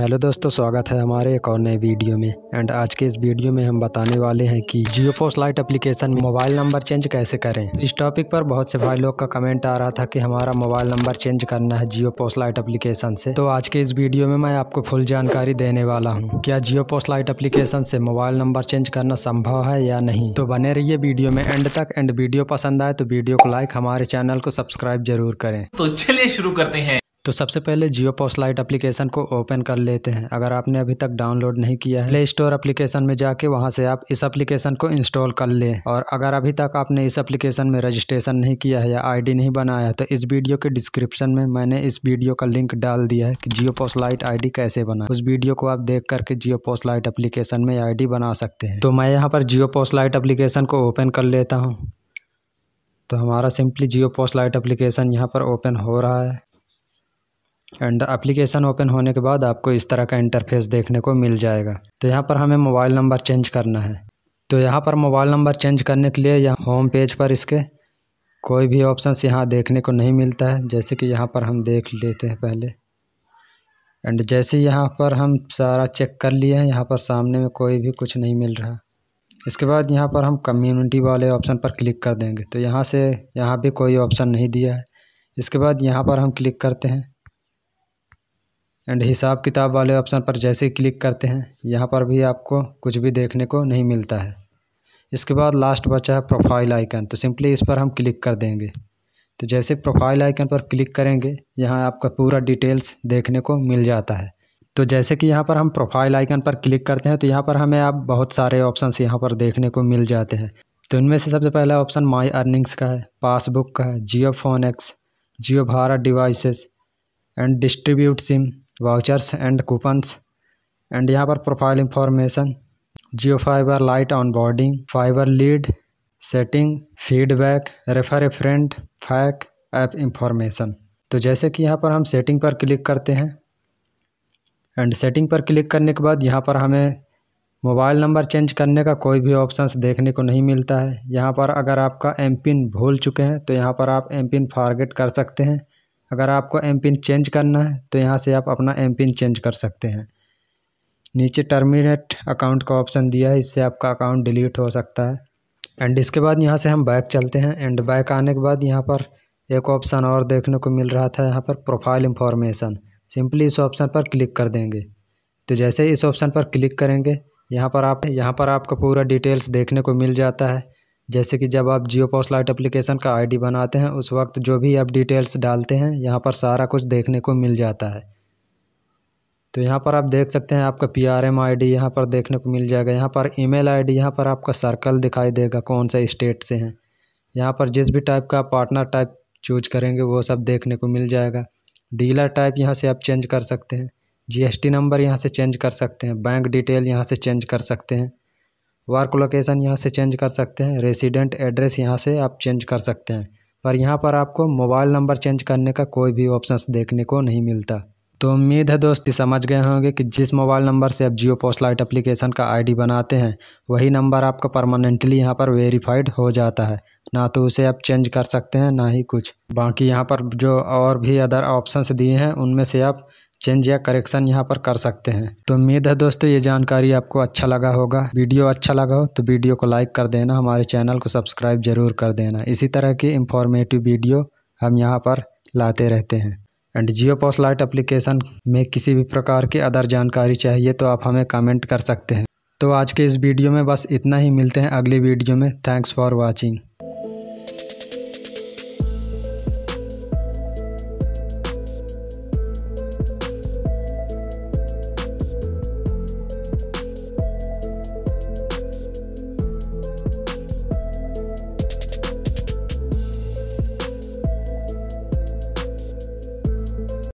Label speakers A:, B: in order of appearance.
A: hello दोस्तों स्वागत है हमारे एक और नए वीडियो में एंड आज के इस वीडियो में हम बताने वाले हैं कि जियो फोर्स लाइट एप्लीकेशन में मोबाइल नंबर चेंज कैसे करें तो इस टॉपिक पर बहुत से भाई लोग का कमेंट आ रहा था कि हमारा मोबाइल नंबर चेंज करना है जियो पोस्ट लाइट एप्लीकेशन से तो आज के इस वीडियो में मैं आपको फुल जानकारी देने वाला हूँ क्या जियो पोस्ट लाइट एप्लीकेशन से मोबाइल नंबर चेंज करना संभव है या नहीं तो बने रहिए वीडियो में एंड तक एंड वीडियो पसंद आए तो वीडियो को लाइक हमारे चैनल को सब्सक्राइब जरूर करें तो चलिए शुरू करते हैं तो सबसे पहले जियो पोस्टलाइट अप्लीकेशन को ओपन कर लेते हैं अगर आपने अभी तक डाउनलोड नहीं किया है प्ले स्टोर अप्लीकेशन में जाके वहाँ से आप इस एप्लीकेशन को इंस्टॉल कर लें और अगर अभी तक आपने इस एप्लीकेशन में रजिस्ट्रेशन नहीं किया है या आईडी नहीं बनाया है तो इस वीडियो के डिस्क्रिप्शन में मैंने इस वीडियो का लिंक डाल दिया है कि जियो पोस्लाइट आई कैसे बनाए उस वीडियो को आप देख करके जियो पोस्लाइट अप्लीकेशन में आई बना सकते हैं तो मैं यहाँ पर जियो पोस्लाइट अप्लीकेशन को ओपन कर लेता हूँ तो हमारा सिंपली जियो पोस्टलाइट अप्लीकेशन यहाँ पर ओपन हो रहा है एंड एप्लीकेशन ओपन होने के बाद आपको इस तरह का इंटरफेस देखने को मिल जाएगा तो यहाँ पर हमें मोबाइल नंबर चेंज करना है तो यहाँ पर मोबाइल नंबर चेंज करने के लिए यहाँ होम पेज पर इसके कोई भी ऑप्शन यहाँ देखने को नहीं मिलता है जैसे कि यहाँ पर हम देख लेते हैं पहले एंड जैसे यहाँ पर हम सारा चेक कर लिए हैं यहाँ पर सामने में कोई भी कुछ नहीं मिल रहा इसके बाद यहाँ पर हम कम्युनिटी वाले ऑप्शन पर क्लिक कर देंगे तो यहाँ से यहाँ भी कोई ऑप्शन नहीं दिया है इसके बाद यहाँ पर हम क्लिक करते हैं एंड हिसाब किताब वाले ऑप्शन पर जैसे क्लिक करते हैं यहाँ पर भी आपको कुछ भी देखने को नहीं मिलता है इसके बाद लास्ट बचा है प्रोफाइल आइकन तो सिंपली इस पर हम क्लिक कर देंगे तो जैसे प्रोफाइल आइकन पर क्लिक करेंगे यहाँ आपका पूरा डिटेल्स देखने को मिल जाता है तो जैसे कि यहाँ पर हम प्रोफाइल आइकन पर क्लिक करते हैं तो यहाँ पर हमें आप बहुत सारे ऑप्शन यहाँ पर देखने को मिल जाते हैं तो इनमें से सबसे पहला ऑप्शन माई अर्निंग्स का है पासबुक का है Jio phone X Jio Bharat devices and distribute SIM vouchers and coupons and यहाँ पर profile information Jio fiber lite onboarding fiber lead setting feedback refer a friend FAQ app information तो जैसे कि यहाँ पर हम सेटिंग पर क्लिक करते हैं एंड सेटिंग पर क्लिक करने के बाद यहाँ पर हमें मोबाइल नंबर चेंज करने का कोई भी ऑप्शन देखने को नहीं मिलता है यहाँ पर अगर आपका एम पिन भूल चुके हैं तो यहाँ पर आप एम पिन फारगेट कर सकते हैं अगर आपको एम पिन चेंज करना है तो यहाँ से आप अपना एम पिन चेंज कर सकते हैं नीचे टर्मिनेट अकाउंट का ऑप्शन दिया है इससे आपका अकाउंट डिलीट हो सकता है एंड इसके बाद यहाँ से हम बैक चलते हैं एंड बैक आने के बाद यहाँ पर एक ऑप्शन और देखने को मिल रहा था यहाँ पर प्रोफाइल इंफॉर्मेशन सिंपली इस ऑप्शन पर क्लिक कर देंगे तो जैसे इस ऑप्शन पर क्लिक करेंगे यहाँ पर आप यहाँ पर आपका पूरा डिटेल्स देखने को मिल जाता है जैसे कि जब आप जियो पोस्ट लाइट एप्लीकेशन का आईडी बनाते हैं उस वक्त जो भी आप डिटेल्स डालते हैं यहाँ पर सारा कुछ देखने को मिल जाता है तो यहाँ पर आप देख सकते हैं आपका P R M I D यहाँ पर देखने को मिल जाएगा यहाँ पर ईमेल आईडी यहाँ पर आपका सर्कल दिखाई देगा कौन से स्टेट से हैं यहाँ पर जिस भी टाइप का पार्टनर टाइप चूज करेंगे वो सब देखने को मिल जाएगा डीलर टाइप यहाँ से आप चेंज कर सकते हैं जीएसटी नंबर यहाँ से चेंज कर सकते हैं बैंक डिटेल यहाँ से चेंज कर सकते हैं वर्क लोकेशन यहाँ से चेंज कर सकते हैं रेसिडेंट एड्रेस यहाँ से आप चेंज कर सकते हैं पर यहाँ पर आपको मोबाइल नंबर चेंज करने का कोई भी ऑप्शन देखने को नहीं मिलता तो उम्मीद है दोस्त समझ गए होंगे कि जिस मोबाइल नंबर से आप जियो पोस्ट लाइट अप्लीकेशन का आईडी बनाते हैं वही नंबर आपका परमानेंटली यहाँ पर वेरीफाइड हो जाता है ना तो उसे आप चेंज कर सकते हैं ना ही कुछ बाकी यहाँ पर जो और भी अदर ऑप्शंस दिए हैं उनमें से आप चेंज या करेक्शन यहाँ पर कर सकते हैं तो उम्मीद है दोस्तों ये जानकारी आपको अच्छा लगा होगा वीडियो अच्छा लगा हो तो वीडियो को लाइक कर देना हमारे चैनल को सब्सक्राइब जरूर कर देना इसी तरह की इंफॉर्मेटिव वीडियो हम यहाँ पर लाते रहते हैं एंड जियो पोस्ट लाइट में किसी भी प्रकार की अदर जानकारी चाहिए तो आप हमें कमेंट कर सकते हैं तो आज के इस वीडियो में बस इतना ही मिलते हैं अगली वीडियो में थैंक्स फॉर वॉचिंग